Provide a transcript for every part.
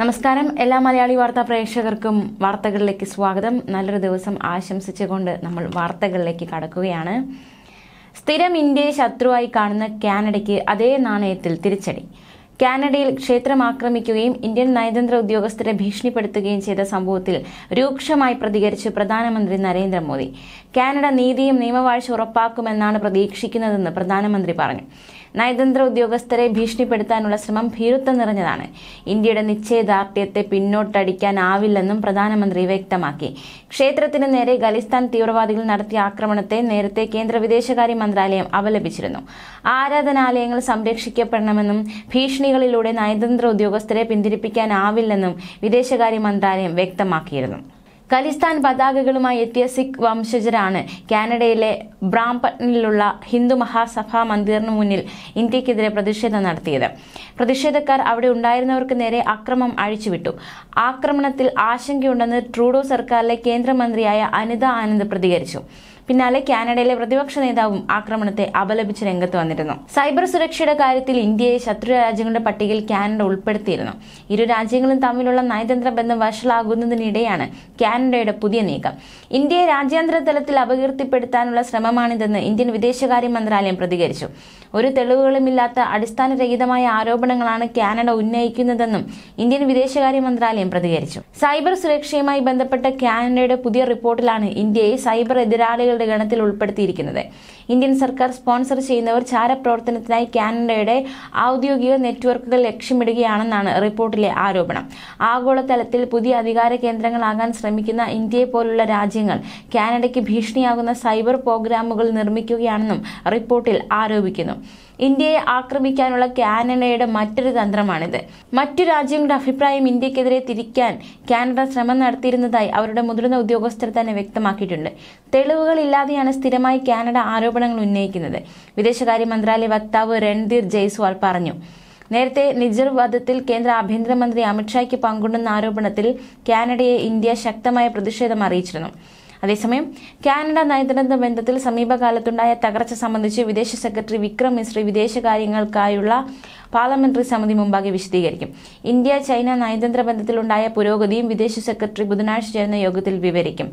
നമസ്കാരം എല്ലാ മലയാളി വാർത്താ പ്രേക്ഷകർക്കും വാർത്തകളിലേക്ക് സ്വാഗതം നല്ലൊരു ദിവസം ആശംസിച്ചുകൊണ്ട് നമ്മൾ വാർത്തകളിലേക്ക് കടക്കുകയാണ് സ്ഥിരം ഇന്ത്യയെ ശത്രുവായി കാണുന്ന കാനഡയ്ക്ക് അതേ നാണയത്തിൽ തിരിച്ചടി കാനഡയിൽ ക്ഷേത്രം ആക്രമിക്കുകയും ഇന്ത്യൻ നയതന്ത്ര ഉദ്യോഗസ്ഥരെ ഭീഷണിപ്പെടുത്തുകയും ചെയ്ത സംഭവത്തിൽ രൂക്ഷമായി പ്രതികരിച്ച് പ്രധാനമന്ത്രി നരേന്ദ്രമോദി കാനഡ നീതിയും നിയമവാഴ്ച ഉറപ്പാക്കുമെന്നാണ് പ്രതീക്ഷിക്കുന്നതെന്ന് പ്രധാനമന്ത്രി പറഞ്ഞു നയതന്ത്ര ഉദ്യോഗസ്ഥരെ ഭീഷണിപ്പെടുത്താനുള്ള ശ്രമം ഭീരുത്വം നിറഞ്ഞതാണ് ഇന്ത്യയുടെ നിശ്ചയദാർഢ്യത്തെ പിന്നോട്ടടിക്കാനാവില്ലെന്നും പ്രധാനമന്ത്രി വ്യക്തമാക്കി ക്ഷേത്രത്തിന് നേരെ ഖലിസ്ഥാൻ തീവ്രവാദികൾ നടത്തിയ ആക്രമണത്തെ നേരത്തെ കേന്ദ്ര വിദേശകാര്യ മന്ത്രാലയം അപലപിച്ചിരുന്നു ആരാധനാലയങ്ങൾ സംരക്ഷിക്കപ്പെടണമെന്നും ഭീഷണി വെല്ലുവിളികളിലൂടെ നയതന്ത്ര ഉദ്യോഗസ്ഥരെ പിന്തിരിപ്പിക്കാനാവില്ലെന്നും വിദേശകാര്യ മന്ത്രാലയം വ്യക്തമാക്കിയിരുന്നു ഖലിസ്ഥാൻ പതാകകളുമായി എത്തിയ സിഖ് വംശജരാണ് കാനഡയിലെ ബ്രാംപട്ടനിലുള്ള ഹിന്ദു മഹാസഭാ മന്ദിറിന് മുന്നിൽ ഇന്ത്യക്കെതിരെ പ്രതിഷേധം നടത്തിയത് പ്രതിഷേധക്കാർ അവിടെ ഉണ്ടായിരുന്നവർക്ക് നേരെ അക്രമം അഴിച്ചുവിട്ടു ആക്രമണത്തിൽ ആശങ്കയുണ്ടെന്ന് ട്രൂഡോ സർക്കാരിലെ കേന്ദ്രമന്ത്രിയായ അനിത ആനന്ദ് പ്രതികരിച്ചു പിന്നാലെ കാനഡയിലെ പ്രതിപക്ഷ നേതാവും ആക്രമണത്തെ അപലപിച്ച് രംഗത്ത് വന്നിരുന്നു സൈബർ സുരക്ഷയുടെ കാര്യത്തിൽ ഇന്ത്യയെ ശത്രു രാജ്യങ്ങളുടെ പട്ടികയിൽ കാനഡ ഉൾപ്പെടുത്തിയിരുന്നു ഇരു രാജ്യങ്ങളും തമ്മിലുള്ള നയതന്ത്ര ബന്ധം വഷളാകുന്നതിനിടെയാണ് കാനഡയുടെ പുതിയ നീക്കം ഇന്ത്യയെ രാജ്യാന്തര തലത്തിൽ അപകീർത്തിപ്പെടുത്താനുള്ള ശ്രമമാണിതെന്ന് ഇന്ത്യൻ വിദേശകാര്യ മന്ത്രാലയം പ്രതികരിച്ചു ഒരു തെളിവുകളുമില്ലാത്ത അടിസ്ഥാനരഹിതമായ ആരോപണങ്ങളാണ് കാനഡ ഉന്നയിക്കുന്നതെന്നും ഇന്ത്യൻ വിദേശകാര്യ മന്ത്രാലയം പ്രതികരിച്ചു സൈബർ സുരക്ഷയുമായി ബന്ധപ്പെട്ട കാനഡയുടെ പുതിയ റിപ്പോർട്ടിലാണ് ഇന്ത്യയെ സൈബർ എതിരാളികൾ പദ്ധതികളുടെ ഗണത്തിൽ ഉൾപ്പെടുത്തിയിരിക്കുന്നത് ഇന്ത്യൻ സർക്കാർ സ്പോൺസർ ചെയ്യുന്നവർ ചാരപ്രവർത്തനത്തിനായി കാനഡയുടെ ഔദ്യോഗിക നെറ്റ്വർക്കുകൾ ലക്ഷ്യമിടുകയാണെന്നാണ് റിപ്പോർട്ടിലെ ആരോപണം ആഗോളതലത്തിൽ പുതിയ അധികാര കേന്ദ്രങ്ങളാകാൻ ശ്രമിക്കുന്ന ഇന്ത്യയെ പോലുള്ള രാജ്യങ്ങൾ കാനഡയ്ക്ക് ഭീഷണിയാകുന്ന സൈബർ പ്രോഗ്രാമുകൾ നിർമ്മിക്കുകയാണെന്നും റിപ്പോർട്ടിൽ ആരോപിക്കുന്നു ഇന്ത്യയെ ആക്രമിക്കാനുള്ള കാനഡയുടെ മറ്റൊരു തന്ത്രമാണിത് മറ്റു രാജ്യങ്ങളുടെ അഭിപ്രായം ഇന്ത്യക്കെതിരെ തിരിക്കാൻ കാനഡ ശ്രമം നടത്തിയിരുന്നതായി അവരുടെ മുതിർന്ന ഉദ്യോഗസ്ഥർ തന്നെ വ്യക്തമാക്കിയിട്ടുണ്ട് തെളിവുകൾ ഇല്ലാതെയാണ് സ്ഥിരമായി കാനഡ ആരോപണങ്ങൾ ഉന്നയിക്കുന്നത് വിദേശകാര്യ മന്ത്രാലയ വക്താവ് രൺധീർ ജയ്സ്വാൾ പറഞ്ഞു നേരത്തെ നിജർ വധത്തിൽ കേന്ദ്ര ആഭ്യന്തരമന്ത്രി അമിത്ഷായ്ക്ക് പങ്കുണ്ടെന്ന ആരോപണത്തിൽ കാനഡയെ ഇന്ത്യ ശക്തമായ പ്രതിഷേധം അറിയിച്ചിരുന്നു അതേസമയം കാനഡ നയതന്ത്ര ബന്ധത്തിൽ സമീപകാലത്തുണ്ടായ തകർച്ച സംബന്ധിച്ച് വിദേശ സെക്രട്ടറി വിക്രം മിശ്രി വിദേശകാര്യങ്ങൾക്കായുള്ള പാർലമെന്ററി സമിതി മുമ്പാകെ വിശദീകരിക്കും ഇന്ത്യ ചൈന നയതന്ത്ര ബന്ധത്തിലുണ്ടായ പുരോഗതിയും വിദേശ സെക്രട്ടറി ബുധനാഴ്ച ചേർന്ന യോഗത്തിൽ വിവരിക്കും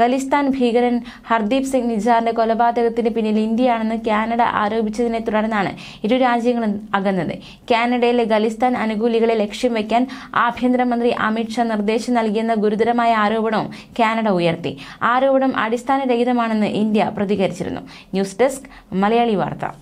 ഖലിസ്ഥാൻ ഭീകരൻ ഹർദീപ് സിംഗ് നിജാറിന്റെ കൊലപാതകത്തിന് പിന്നിൽ ഇന്ത്യയാണെന്ന് കാനഡ ആരോപിച്ചതിനെ തുടർന്നാണ് ഇരു രാജ്യങ്ങളും അകന്നത് കാനഡയിലെ ഖലിസ്ഥാൻ അനുകൂലികളെ ലക്ഷ്യം വയ്ക്കാൻ ആഭ്യന്തരമന്ത്രി അമിത്ഷാ നിർദ്ദേശം നൽകിയെന്ന ഗുരുതരമായ ആരോപണവും കാനഡ ഉയർത്തി ആരോപണം അടിസ്ഥാനരഹിതമാണെന്ന് ഇന്ത്യ പ്രതികരിച്ചിരുന്നു ന്യൂസ് ഡെസ്ക് മലയാളി വാർത്ത